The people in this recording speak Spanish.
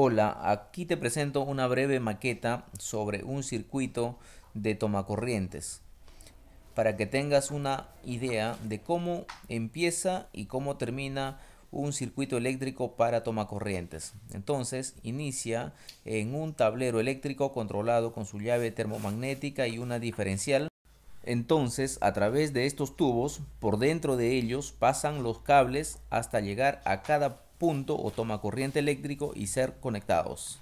Hola, aquí te presento una breve maqueta sobre un circuito de tomacorrientes para que tengas una idea de cómo empieza y cómo termina un circuito eléctrico para tomacorrientes. Entonces, inicia en un tablero eléctrico controlado con su llave termomagnética y una diferencial. Entonces, a través de estos tubos, por dentro de ellos pasan los cables hasta llegar a cada punto o toma corriente eléctrico y ser conectados.